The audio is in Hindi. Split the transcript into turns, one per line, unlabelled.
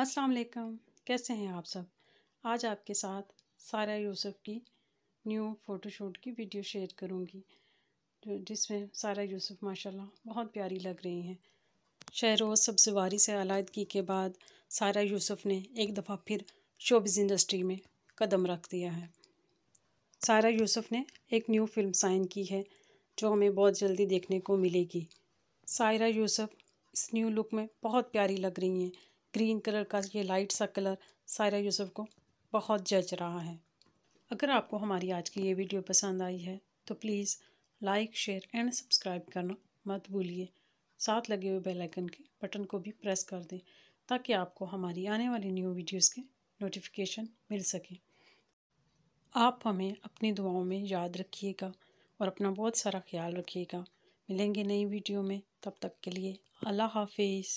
अस्सलाम वालेकुम कैसे हैं आप सब आज आपके साथ सारा यूसुफ की न्यू फ़ोटोशूट की वीडियो शेयर करूंगी जिसमें सारा यूसुफ माशाल्लाह बहुत प्यारी लग रही हैं शहरोज सब्जवारी से आलादगी के बाद सारा यूसुफ ने एक दफ़ा फिर शोबिज़ इंडस्ट्री में कदम रख दिया है सारा यूसुफ ने एक न्यू फिल्म साइन की है जो हमें बहुत जल्दी देखने को मिलेगी सायरा यूसुफ इस न्यू लुक में बहुत प्यारी लग रही हैं ग्रीन कलर का ये लाइट सा कलर सायरा यूसुफ को बहुत जच रहा है अगर आपको हमारी आज की ये वीडियो पसंद आई है तो please like share and subscribe करना मत भूलिए साथ लगे हुए बेल आइकन के बटन को भी प्रेस कर दें ताकि आपको हमारी आने वाली न्यू वीडियोस के नोटिफिकेशन मिल सके आप हमें अपनी दुआओं में याद रखिएगा और अपना बहुत सारा ख्याल रखिएगा मिलेंगे नई वीडियो में तब तक के लिए अल्लाह हाफिज़